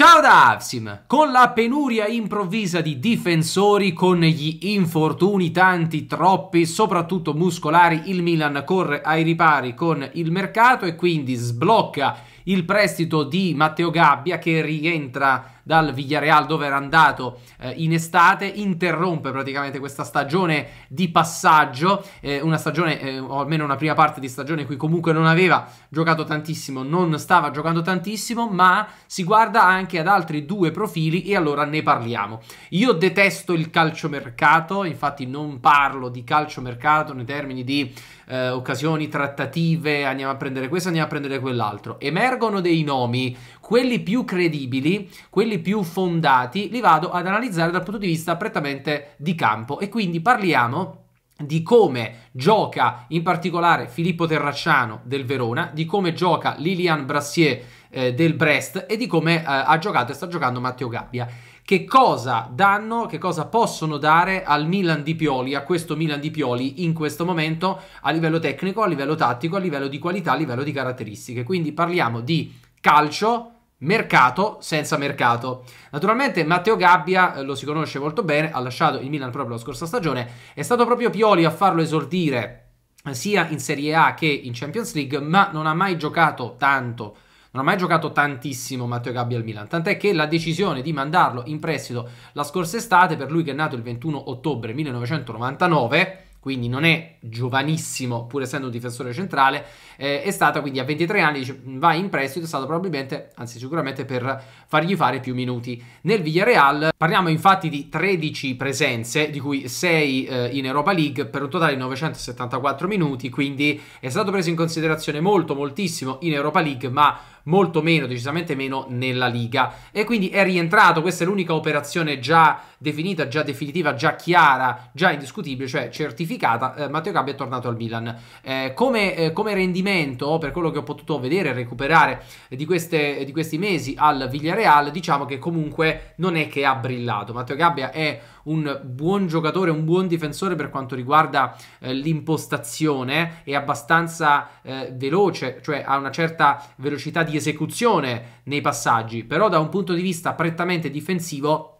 Ciao da Avsim! Con la penuria improvvisa di difensori, con gli infortuni tanti, troppi, soprattutto muscolari, il Milan corre ai ripari con il mercato e quindi sblocca il prestito di Matteo Gabbia che rientra dal Villarreal dove era andato eh, in estate, interrompe praticamente questa stagione di passaggio, eh, una stagione eh, o almeno una prima parte di stagione in cui comunque non aveva giocato tantissimo, non stava giocando tantissimo, ma si guarda anche ad altri due profili e allora ne parliamo. Io detesto il calciomercato, infatti non parlo di calciomercato nei termini di eh, occasioni, trattative, andiamo a prendere questo, andiamo a prendere quell'altro. Emergono dei nomi, quelli più credibili, quelli più fondati, li vado ad analizzare dal punto di vista prettamente di campo e quindi parliamo di come gioca in particolare Filippo Terracciano del Verona, di come gioca Lilian Brassier eh, del Brest e di come eh, ha giocato e sta giocando Matteo Gabbia che cosa danno, che cosa possono dare al Milan di Pioli, a questo Milan di Pioli in questo momento a livello tecnico, a livello tattico, a livello di qualità, a livello di caratteristiche. Quindi parliamo di calcio, mercato senza mercato. Naturalmente Matteo Gabbia, eh, lo si conosce molto bene, ha lasciato il Milan proprio la scorsa stagione, è stato proprio Pioli a farlo esordire eh, sia in Serie A che in Champions League, ma non ha mai giocato tanto non ha mai giocato tantissimo Matteo Gabbia al Milan, tant'è che la decisione di mandarlo in prestito la scorsa estate per lui che è nato il 21 ottobre 1999 quindi non è giovanissimo, pur essendo un difensore centrale, eh, è stata quindi a 23 anni, va in prestito, è stato probabilmente, anzi sicuramente per fargli fare più minuti. Nel Villarreal parliamo infatti di 13 presenze, di cui 6 eh, in Europa League, per un totale di 974 minuti, quindi è stato preso in considerazione molto, moltissimo in Europa League, ma molto meno, decisamente meno nella liga. E quindi è rientrato, questa è l'unica operazione già definita, già definitiva, già chiara, già indiscutibile, cioè certificata. Eh, Matteo Gabbia è tornato al Milan. Eh, come, eh, come, rendimento, per quello che ho potuto vedere e recuperare di, queste, di questi mesi al Villarreal, diciamo che comunque non è che ha brillato. Matteo Gabbia è un buon giocatore, un buon difensore per quanto riguarda eh, l'impostazione, è abbastanza eh, veloce, cioè ha una certa velocità di esecuzione nei passaggi, però da un punto di vista prettamente difensivo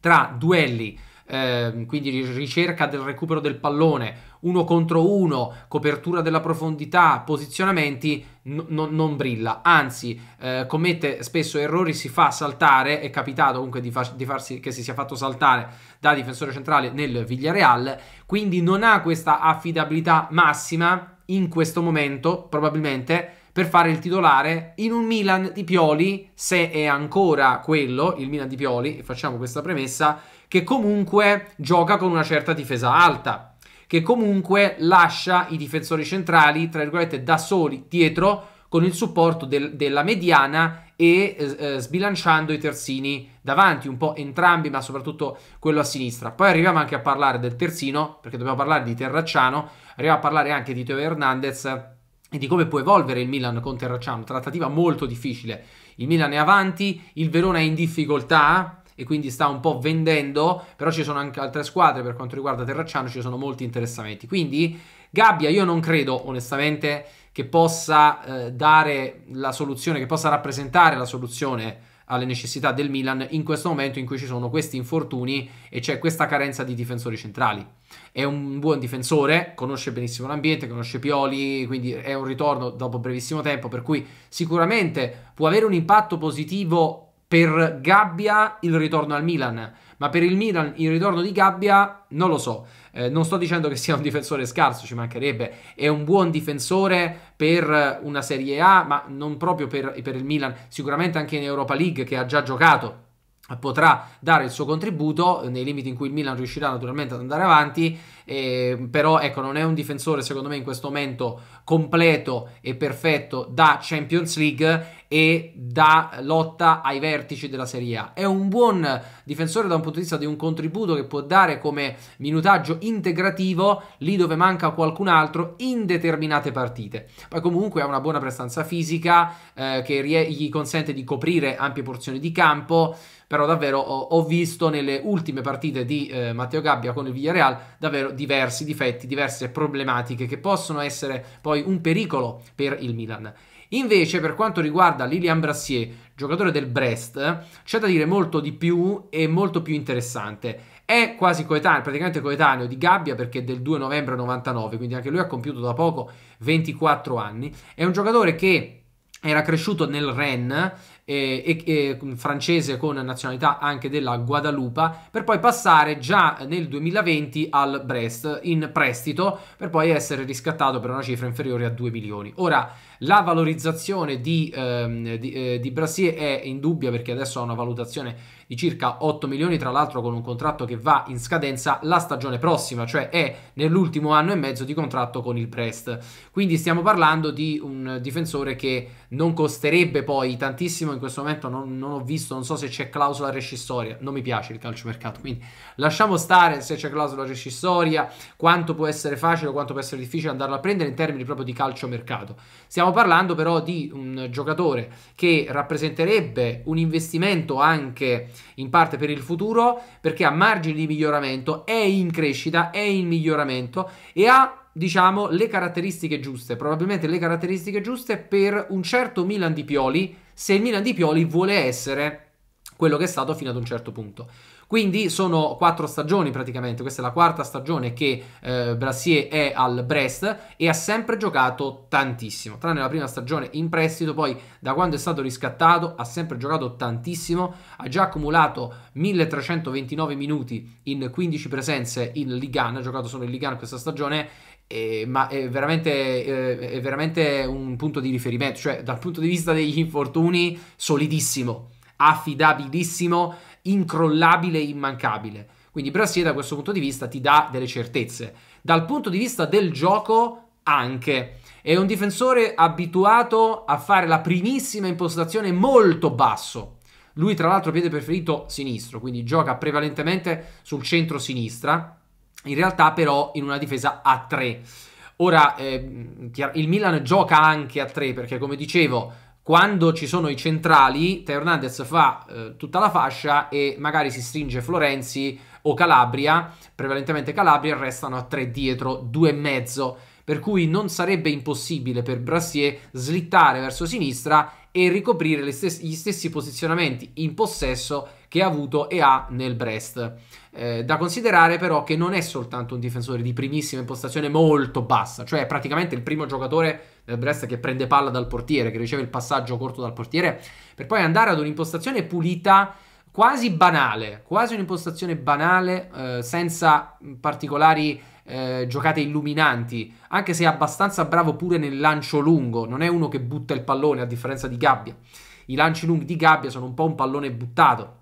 tra duelli Ehm, quindi ricerca del recupero del pallone, uno contro uno, copertura della profondità, posizionamenti, n- non, non brilla, anzi eh, commette spesso errori, si fa saltare, è capitato comunque di, fa- di farsi che si sia fatto saltare da difensore centrale nel Villareal, quindi non ha questa affidabilità massima in questo momento, probabilmente per fare il titolare in un Milan di Pioli, se è ancora quello il Milan di Pioli, facciamo questa premessa, che comunque gioca con una certa difesa alta, che comunque lascia i difensori centrali, tra virgolette, da soli dietro con il supporto del, della mediana e eh, eh, sbilanciando i terzini davanti, un po' entrambi, ma soprattutto quello a sinistra. Poi arriviamo anche a parlare del terzino, perché dobbiamo parlare di Terracciano, arriviamo a parlare anche di Teo Hernandez e di come può evolvere il Milan con Terracciano, trattativa molto difficile. Il Milan è avanti, il Verona è in difficoltà, e quindi sta un po' vendendo, però ci sono anche altre squadre per quanto riguarda Terracciano, ci sono molti interessamenti. Quindi Gabbia io non credo onestamente che possa eh, dare la soluzione, che possa rappresentare la soluzione alle necessità del Milan in questo momento in cui ci sono questi infortuni e c'è questa carenza di difensori centrali. È un buon difensore, conosce benissimo l'ambiente, conosce Pioli, quindi è un ritorno dopo brevissimo tempo, per cui sicuramente può avere un impatto positivo per Gabbia il ritorno al Milan, ma per il Milan il ritorno di Gabbia non lo so. Eh, non sto dicendo che sia un difensore scarso, ci mancherebbe, è un buon difensore per una Serie A, ma non proprio per, per il Milan, sicuramente anche in Europa League che ha già giocato potrà dare il suo contributo nei limiti in cui il Milan riuscirà naturalmente ad andare avanti eh, però ecco non è un difensore secondo me in questo momento completo e perfetto da Champions League e da lotta ai vertici della Serie A. È un buon difensore da un punto di vista di un contributo che può dare come minutaggio integrativo lì dove manca qualcun altro in determinate partite. Poi comunque ha una buona prestanza fisica eh, che rie- gli consente di coprire ampie porzioni di campo, però davvero ho, ho visto nelle ultime partite di eh, Matteo Gabbia con il Villarreal davvero diversi difetti, diverse problematiche che possono essere poi un pericolo per il Milan. Invece, per quanto riguarda Lilian Brassier, giocatore del Brest, c'è da dire molto di più e molto più interessante. È quasi coetaneo, praticamente coetaneo di Gabbia perché è del 2 novembre 99, quindi anche lui ha compiuto da poco 24 anni. È un giocatore che era cresciuto nel Rennes eh, eh, francese con nazionalità anche della Guadalupe, per poi passare già nel 2020 al Brest in prestito, per poi essere riscattato per una cifra inferiore a 2 milioni. Ora, la valorizzazione di, ehm, di, eh, di Brasier è in dubbio perché adesso ha una valutazione di circa 8 milioni, tra l'altro con un contratto che va in scadenza la stagione prossima, cioè è nell'ultimo anno e mezzo di contratto con il Brest. Quindi stiamo parlando di un difensore che non costerebbe poi tantissimo in questo momento non, non ho visto, non so se c'è clausola rescissoria, non mi piace il calciomercato, quindi lasciamo stare se c'è clausola rescissoria, quanto può essere facile o quanto può essere difficile andarlo a prendere in termini proprio di calciomercato. Stiamo parlando però di un giocatore che rappresenterebbe un investimento anche in parte per il futuro, perché ha margini di miglioramento, è in crescita, è in miglioramento e ha diciamo, le caratteristiche giuste, probabilmente le caratteristiche giuste per un certo Milan di Pioli se il Milan di Pioli vuole essere quello che è stato fino ad un certo punto. Quindi sono quattro stagioni praticamente, questa è la quarta stagione che eh, Brassier è al Brest e ha sempre giocato tantissimo, tranne la prima stagione in prestito, poi da quando è stato riscattato ha sempre giocato tantissimo, ha già accumulato 1329 minuti in 15 presenze in Ligan, ha giocato solo in Ligan questa stagione eh, ma è veramente, eh, è veramente, un punto di riferimento, cioè dal punto di vista degli infortuni solidissimo, affidabilissimo incrollabile e immancabile. Quindi Brasile da questo punto di vista ti dà delle certezze. Dal punto di vista del gioco anche. È un difensore abituato a fare la primissima impostazione molto basso. Lui tra l'altro piede preferito sinistro, quindi gioca prevalentemente sul centro-sinistra, in realtà però in una difesa a 3. Ora eh, il Milan gioca anche a 3 perché come dicevo quando ci sono i centrali, Teo Hernandez fa eh, tutta la fascia e magari si stringe Florenzi o Calabria, prevalentemente Calabria, restano a tre dietro, due e mezzo. Per cui non sarebbe impossibile per Brassier slittare verso sinistra e ricoprire stes- gli stessi posizionamenti in possesso che ha avuto e ha nel Brest. Eh, da considerare però che non è soltanto un difensore di primissima impostazione molto bassa, cioè praticamente il primo giocatore del eh, Brest che prende palla dal portiere, che riceve il passaggio corto dal portiere, per poi andare ad un'impostazione pulita, quasi banale, quasi un'impostazione banale, eh, senza particolari eh, giocate illuminanti, anche se è abbastanza bravo pure nel lancio lungo, non è uno che butta il pallone a differenza di Gabbia. I lanci lunghi di Gabbia sono un po' un pallone buttato.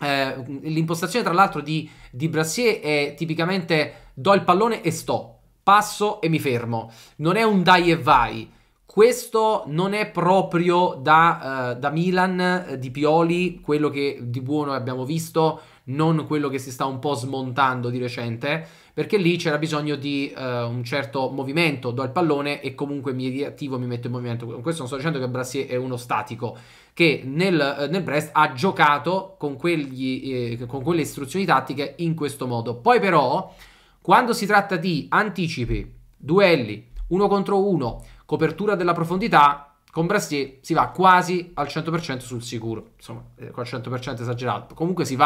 Eh, l'impostazione tra l'altro di, di Brassier è tipicamente do il pallone e stop passo e mi fermo. Non è un dai e vai. Questo non è proprio da, uh, da Milan eh, di Pioli, quello che di buono abbiamo visto, non quello che si sta un po' smontando di recente, perché lì c'era bisogno di uh, un certo movimento, do il pallone e comunque mi riattivo, mi metto in movimento. questo non sto dicendo che Brassier è uno statico, che nel, nel Brest ha giocato con, quegli, eh, con quelle istruzioni tattiche in questo modo. Poi però quando si tratta di anticipi, duelli, uno contro uno, copertura della profondità, con Brassier si va quasi al 100% sul sicuro, insomma, eh, col 100% esagerato, comunque si,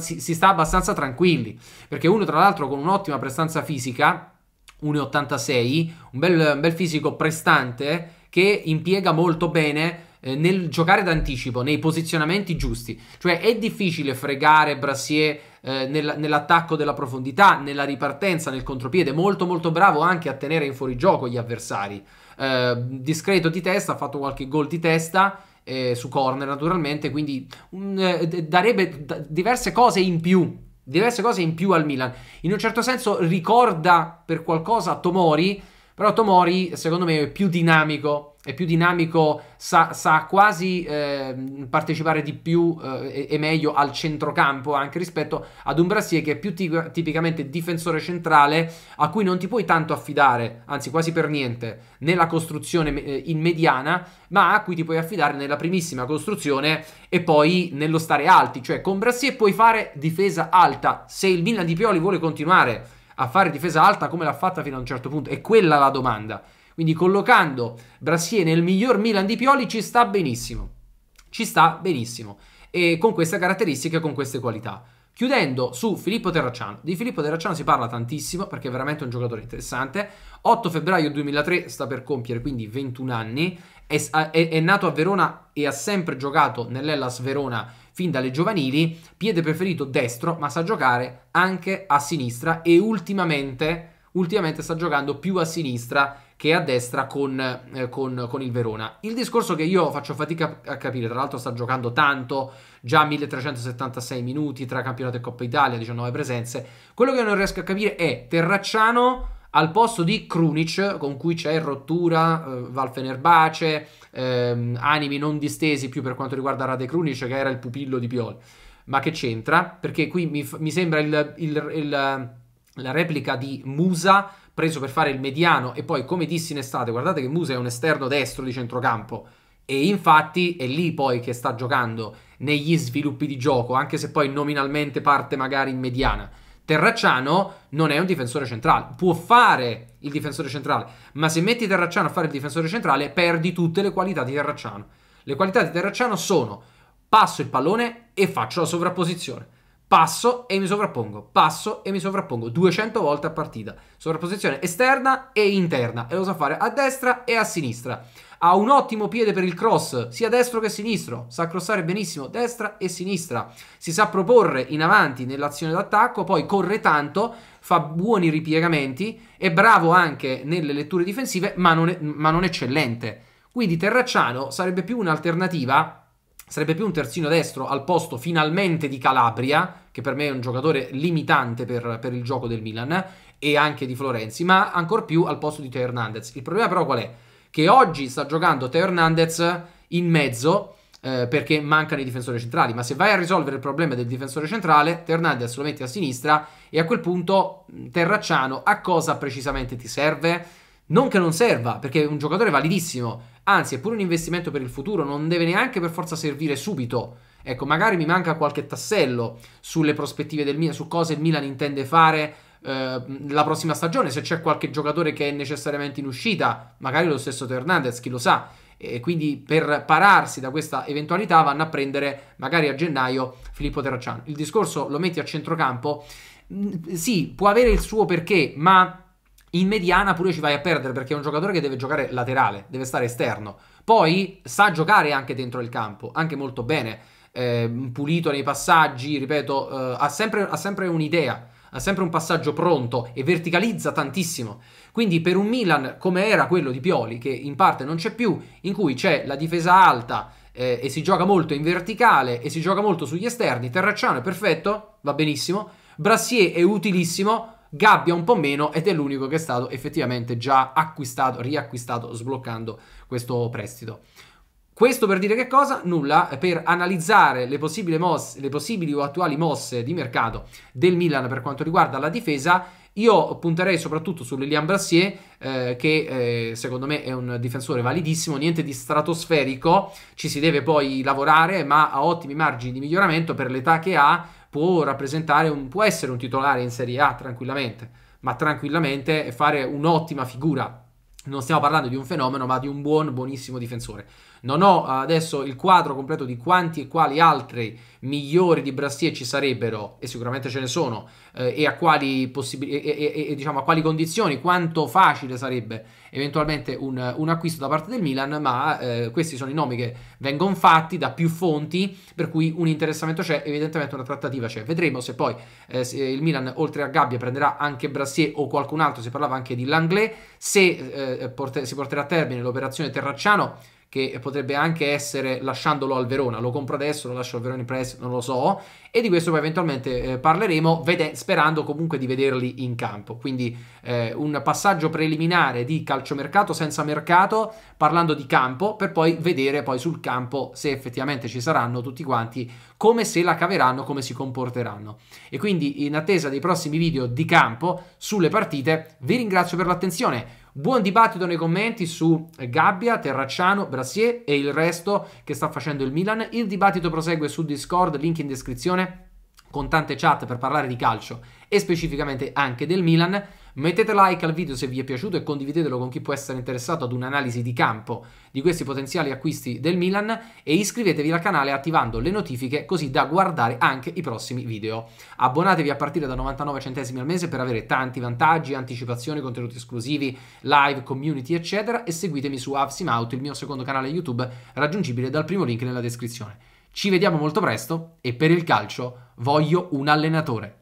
si, si sta abbastanza tranquilli, perché uno tra l'altro con un'ottima prestanza fisica, 1,86, un bel, un bel fisico prestante che impiega molto bene eh, nel giocare d'anticipo, nei posizionamenti giusti. Cioè è difficile fregare Brassier eh, nel, nell'attacco della profondità, nella ripartenza, nel contropiede, molto molto bravo anche a tenere in fuorigioco gli avversari. Eh, discreto di testa, ha fatto qualche gol di testa eh, su corner naturalmente, quindi un, mm, eh, darebbe d- diverse cose in più diverse cose in più al Milan. In un certo senso ricorda per qualcosa Tomori, però Tomori, secondo me, è più dinamico, è più dinamico, sa, sa quasi eh, partecipare di più eh, e meglio al centrocampo anche rispetto ad un Brassier che è più tic- tipicamente difensore centrale a cui non ti puoi tanto affidare, anzi quasi per niente, nella costruzione eh, in mediana, ma a cui ti puoi affidare nella primissima costruzione e poi nello stare alti, cioè con Brassier puoi fare difesa alta se il Milan di Pioli vuole continuare a fare difesa alta come l'ha fatta fino a un certo punto. È quella la domanda. Quindi collocando Brassier nel miglior Milan di Pioli ci sta benissimo. Ci sta benissimo. E con queste caratteristiche, con queste qualità. Chiudendo su Filippo Terracciano. Di Filippo Terracciano si parla tantissimo perché è veramente un giocatore interessante. 8 febbraio 2003 sta per compiere quindi 21 anni. È, è, è nato a Verona e ha sempre giocato nell'Ellas Verona fin dalle giovanili, piede preferito destro, ma sa giocare anche a sinistra e ultimamente, ultimamente sta giocando più a sinistra che a destra con, eh, con, con, il Verona. Il discorso che io faccio fatica a capire, tra l'altro sta giocando tanto, già 1376 minuti tra campionato e Coppa Italia, 19 presenze, quello che non riesco a capire è Terracciano al posto di Krunic, con cui c'è rottura, eh, Valfenerbace, ehm, animi non distesi più per quanto riguarda Rade Krunic, che era il pupillo di Pioli. Ma che c'entra? Perché qui mi, mi sembra il, il, il, la replica di Musa, preso per fare il mediano, e poi come dissi in estate, guardate che Musa è un esterno destro di centrocampo, e infatti è lì poi che sta giocando negli sviluppi di gioco, anche se poi nominalmente parte magari in mediana. Terracciano non è un difensore centrale, può fare il difensore centrale, ma se metti Terracciano a fare il difensore centrale perdi tutte le qualità di Terracciano. Le qualità di Terracciano sono passo il pallone e faccio la sovrapposizione passo e mi sovrappongo, passo e mi sovrappongo 200 volte a partita. Sovrapposizione esterna e interna e lo sa fare a destra e a sinistra. Ha un ottimo piede per il cross, sia destro che sinistro, sa crossare benissimo destra e sinistra. Si sa proporre in avanti nell'azione d'attacco, poi corre tanto, fa buoni ripiegamenti, è bravo anche nelle letture difensive, ma non, è, ma non eccellente. Quindi Terracciano sarebbe più un'alternativa sarebbe più un terzino destro al posto finalmente di Calabria, che per me è un giocatore limitante per, per il gioco del Milan, e anche di Florenzi, ma ancor più al posto di Teo Hernandez. Il problema però qual è? Che oggi sta giocando Teo Hernandez in mezzo eh, perché mancano i difensori centrali, ma se vai a risolvere il problema del difensore centrale, Teo Hernandez lo metti a sinistra e a quel punto mm, Terracciano a cosa precisamente ti serve? Non che non serva, perché è un giocatore validissimo, anzi è pure un investimento per il futuro, non deve neanche per forza servire subito. Ecco, magari mi manca qualche tassello sulle prospettive del Milan, su cosa il Milan intende fare eh, la prossima stagione, se c'è qualche giocatore che è necessariamente in uscita, magari lo stesso Hernandez, chi lo sa. E quindi per pararsi da questa eventualità vanno a prendere magari a gennaio Filippo Terracciano. Il discorso lo metti a centrocampo, mm, sì, può avere il suo perché, ma in mediana pure ci vai a perdere perché è un giocatore che deve giocare laterale, deve stare esterno. Poi sa giocare anche dentro il campo, anche molto bene, eh, pulito nei passaggi, ripeto, eh, ha, sempre, ha sempre un'idea, ha sempre un passaggio pronto e verticalizza tantissimo. Quindi per un Milan come era quello di Pioli, che in parte non c'è più, in cui c'è la difesa alta, eh, e si gioca molto in verticale e si gioca molto sugli esterni. Terracciano è perfetto, va benissimo. Brassier è utilissimo, Gabbia un po' meno ed è l'unico che è stato effettivamente già acquistato, riacquistato, sbloccando questo prestito. Questo per dire che cosa? Nulla, per analizzare le possibili, mosse, le possibili o attuali mosse di mercato del Milan per quanto riguarda la difesa, io punterei soprattutto su Lilian Brassier, eh, che eh, secondo me è un difensore validissimo, niente di stratosferico, ci si deve poi lavorare, ma ha ottimi margini di miglioramento per l'età che ha può rappresentare un, può essere un titolare in Serie A tranquillamente, ma tranquillamente fare un'ottima figura. Non stiamo parlando di un fenomeno, ma di un buon, buonissimo difensore. Non ho adesso il quadro completo di quanti e quali altri migliori di Brassier ci sarebbero, e sicuramente ce ne sono, eh, e, a quali possib- e, e, e, diciamo a quali condizioni, quanto facile sarebbe eventualmente un, un acquisto da parte del Milan, ma eh, questi sono i nomi che vengono fatti da più fonti, per cui un interessamento c'è, evidentemente una trattativa c'è. Vedremo se poi eh, se il Milan oltre a Gabbia prenderà anche Brassier o qualcun altro, si parlava anche di Langlais, se eh, porter- si porterà a termine l'operazione Terracciano che potrebbe anche essere lasciandolo al Verona, lo compro adesso, lo lascio al Verona in prestito, non lo so, e di questo poi eventualmente eh, parleremo, vede- sperando comunque di vederli in campo. Quindi eh, un passaggio preliminare di calciomercato senza mercato, parlando di campo, per poi vedere poi sul campo se effettivamente ci saranno tutti quanti, come se la caveranno, come si comporteranno. E quindi in attesa dei prossimi video di campo sulle partite, vi ringrazio per l'attenzione. Buon dibattito nei commenti su Gabbia, Terracciano, Brasier e il resto che sta facendo il Milan. Il dibattito prosegue su Discord, link in descrizione, con tante chat per parlare di calcio e specificamente anche del Milan. Mettete like al video se vi è piaciuto e condividetelo con chi può essere interessato ad un'analisi di campo di questi potenziali acquisti del Milan e iscrivetevi al canale attivando le notifiche così da guardare anche i prossimi video. Abbonatevi a partire da 99 centesimi al mese per avere tanti vantaggi, anticipazioni, contenuti esclusivi, live, community eccetera e seguitemi su Avsimout, il mio secondo canale YouTube raggiungibile dal primo link nella descrizione. Ci vediamo molto presto e per il calcio voglio un allenatore.